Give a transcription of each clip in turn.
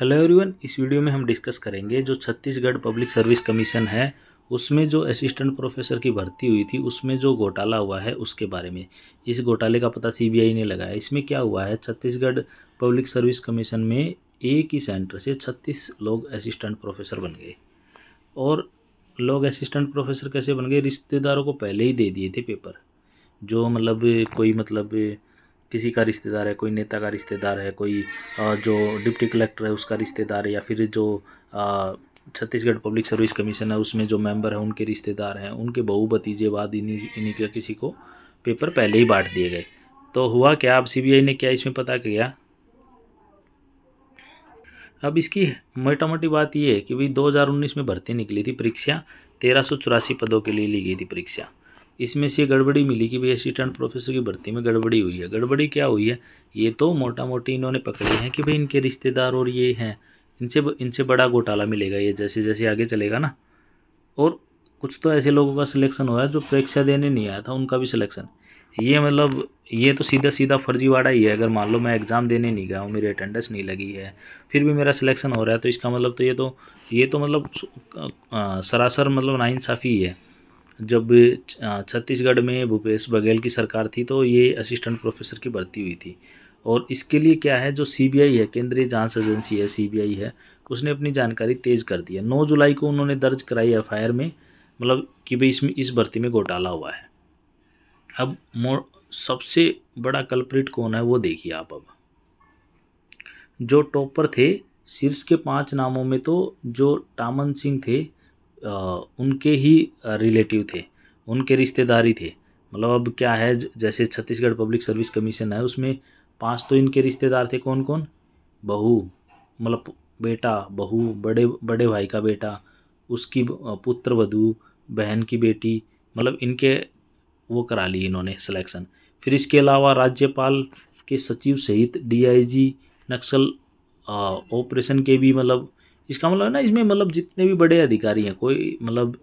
hello everyone इस video में हम डिस्कस करेंगे जो छत्तीसगढ़ पब्लिक सर्विस कमीशन है उसमें जो असिस्टेंट प्रोफेसर की भर्ती हुई थी उसमें जो घोटाला हुआ है उसके बारे में इस घोटाले का पता सीबीआई ने लगाया इसमें क्या हुआ है छत्तीसगढ़ पब्लिक सर्विस कमीशन में एक ही सेंटर से छत्तीस लोग असिस्टेंट प्रोफेसर बन गए और लोग असिस्टेंट प्रोफेसर कैसे बन गए रिश्तेदारों को पहले ही दे दिए थे पेपर जो मतलब कोई मतलब किसी का रिश्तेदार है कोई नेता का रिश्तेदार है कोई जो डिप्टी कलेक्टर है उसका रिश्तेदार है या फिर जो छत्तीसगढ़ पब्लिक सर्विस कमीशन है उसमें जो मेंबर है उनके रिश्तेदार हैं उनके भतीजे बाद इन्हीं इन्हीं के किसी को पेपर पहले ही बांट दिए गए तो हुआ क्या अब सीबीआई ने क्या इसमें पता किया अब इसकी मोटा मोटी बात ये है कि भाई 2019 में भर्ती निकली थी परीक्षा तेरह पदों के लिए ली गई थी परीक्षा इसमें से गड़बड़ी मिली कि भाई असिस्टेंट प्रोफेसर की भर्ती में गड़बड़ी हुई है गड़बड़ी क्या हुई है ये तो मोटा मोटी इन्होंने पकड़े हैं कि भाई इनके रिश्तेदार और ये हैं इनसे इनसे बड़ा घोटाला मिलेगा ये जैसे जैसे आगे चलेगा ना और कुछ तो ऐसे लोगों का सिलेक्शन हुआ है जो परीक्षा देने नहीं आया था उनका भी सिलेक्शन ये मतलब ये तो सीधा सीधा फर्जीवाड़ा ही है अगर मान लो मैं एग्ज़ाम देने नहीं गया हूँ मेरी अटेंडेंस नहीं लगी है फिर भी मेरा सिलेक्शन हो रहा है तो इसका मतलब तो ये तो ये तो मतलब सरासर मतलब नाइंसाफ़ी है जब छत्तीसगढ़ में भूपेश बघेल की सरकार थी तो ये असिस्टेंट प्रोफेसर की भर्ती हुई थी और इसके लिए क्या है जो सीबीआई है केंद्रीय जांच एजेंसी है सीबीआई है उसने अपनी जानकारी तेज़ कर दी है नौ जुलाई को उन्होंने दर्ज कराई एफ में मतलब कि भाई इसमें इस भर्ती में घोटाला हुआ है अब सबसे बड़ा कल्प्रिट कौन है वो देखिए आप अब जो टॉपर थे शीर्ष के पांच नामों में तो जो टामन सिंह थे उनके ही रिलेटिव थे उनके रिश्तेदारी थे मतलब अब क्या है जैसे छत्तीसगढ़ पब्लिक सर्विस कमीशन है उसमें पांच तो इनके रिश्तेदार थे कौन कौन बहू मतलब बेटा बहू बड़े बड़े भाई का बेटा उसकी पुत्र वधू बहन की बेटी मतलब इनके वो करा ली इन्होंने सिलेक्शन फिर इसके अलावा राज्यपाल के सचिव सहित डीआईजी नक्सल ऑपरेशन के भी मतलब इसका मतलब है ना इसमें मतलब जितने भी बड़े अधिकारी हैं कोई मतलब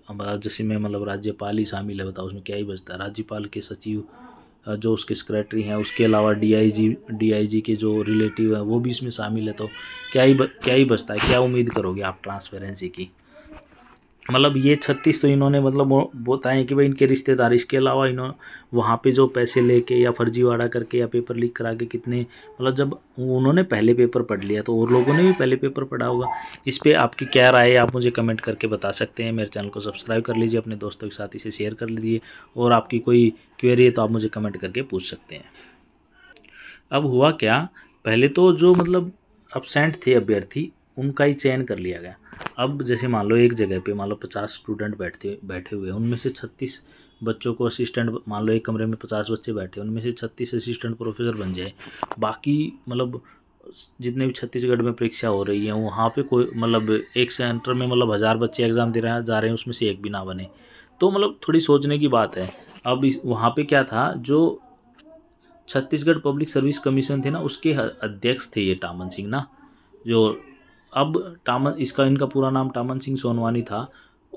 जैसे में मतलब राज्यपाल ही शामिल है बताओ उसमें क्या ही बचता है राज्यपाल के सचिव जो उसके सेक्रेटरी हैं उसके अलावा डीआईजी डीआईजी के जो रिलेटिव हैं वो भी इसमें शामिल है तो क्या ही क्या ही बचता है क्या उम्मीद करोगे आप ट्रांसपेरेंसी की मतलब ये छत्तीस तो इन्होंने मतलब बताए कि भाई इनके रिश्तेदार इसके अलावा इन्होंने वहाँ पे जो पैसे लेके या फर्जीवाड़ा करके या पेपर लीक करा के कितने मतलब जब उन्होंने पहले पेपर पढ़ लिया तो और लोगों ने भी पहले पेपर पढ़ा होगा इस पर आपकी क्या राय है आप मुझे कमेंट करके बता सकते हैं मेरे चैनल को सब्सक्राइब कर लीजिए अपने दोस्तों के साथ इसे शेयर कर लीजिए और आपकी कोई क्वेरी है तो आप मुझे कमेंट करके पूछ सकते हैं अब हुआ क्या पहले तो जो मतलब अपसेंट थे अभ्यर्थी उनका ही चयन कर लिया गया अब जैसे मान लो एक जगह पे मान लो पचास स्टूडेंट बैठे बैठे हुए हैं उनमें से छत्तीस बच्चों को असिस्टेंट मान लो एक कमरे में पचास बच्चे बैठे उनमें से छत्तीस असिस्टेंट प्रोफेसर बन जाए बाकी मतलब जितने भी छत्तीसगढ़ में परीक्षा हो रही है वहाँ पे कोई मतलब एक सेंटर में मतलब हज़ार बच्चे एग्ज़ाम दे रहे हैं जा रहे हैं उसमें से एक भी ना बने तो मतलब थोड़ी सोचने की बात है अब इस वहाँ पर क्या था जो छत्तीसगढ़ पब्लिक सर्विस कमीशन थे ना उसके अध्यक्ष थे ये टामन सिंह ना जो अब टामन इसका इनका पूरा नाम टामन सिंह सोनवानी था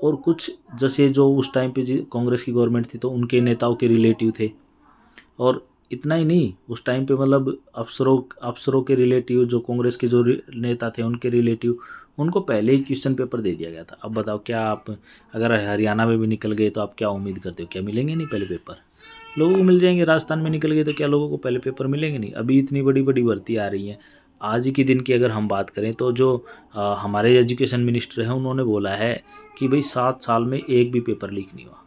और कुछ जैसे जो उस टाइम पे कांग्रेस की गवर्नमेंट थी तो उनके नेताओं के रिलेटिव थे और इतना ही नहीं उस टाइम पे मतलब अफसरों अफसरों के रिलेटिव जो कांग्रेस के जो नेता थे उनके रिलेटिव उनको पहले ही क्वेश्चन पेपर दे दिया गया था अब बताओ क्या आप अगर हरियाणा में भी निकल गए तो आप क्या उम्मीद करते हो क्या मिलेंगे नहीं पहले पेपर लोगों को मिल जाएंगे राजस्थान में निकल गए तो क्या लोगों को पहले पेपर मिलेंगे नहीं अभी इतनी बड़ी बड़ी भर्ती आ रही है आज के दिन की अगर हम बात करें तो जो आ, हमारे एजुकेशन मिनिस्टर हैं उन्होंने बोला है कि भाई सात साल में एक भी पेपर लीक नहीं हुआ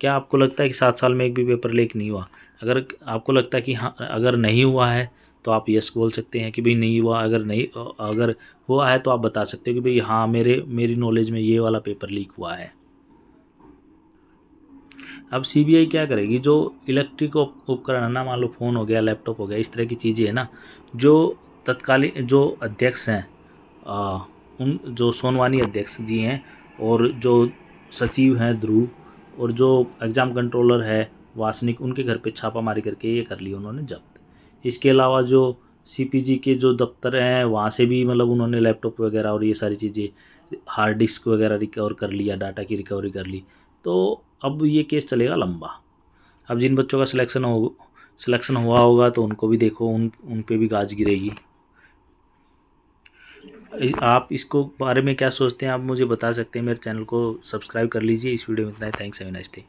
क्या आपको लगता है कि सात साल में एक भी पेपर लीक नहीं हुआ अगर आपको लगता है कि हाँ अगर नहीं हुआ है तो आप यस बोल सकते हैं कि भाई नहीं हुआ अगर नहीं अगर हुआ है तो आप बता सकते हो कि भाई हाँ मेरे मेरी नॉलेज में ये वाला पेपर लीक हुआ है अब सीबीआई क्या करेगी जो इलेक्ट्रिक उपकरण है ना मान लो फ़ोन हो गया लैपटॉप हो गया इस तरह की चीज़ें है ना जो तत्कालीन जो अध्यक्ष हैं उन जो सोनवानी अध्यक्ष जी हैं और जो सचिव हैं ध्रुव और जो एग्ज़ाम कंट्रोलर है वासनिक उनके घर पे छापामारी करके ये कर लिया उन्होंने जब्त इसके अलावा जो सीपीजी के जो दफ्तर हैं वहाँ से भी मतलब उन्होंने लैपटॉप वगैरह और ये सारी चीज़ें हार्ड डिस्क वगैरह रिकवर कर लिया डाटा की रिकवरी कर ली तो अब ये केस चलेगा लंबा अब जिन बच्चों का सिलेक्शन हो सिलेक्शन हुआ होगा तो उनको भी देखो उन उन पर भी गाज गिरेगी आप इसको बारे में क्या सोचते हैं आप मुझे बता सकते हैं मेरे चैनल को सब्सक्राइब कर लीजिए इस वीडियो में इतना है थैंक्स एवं नाइस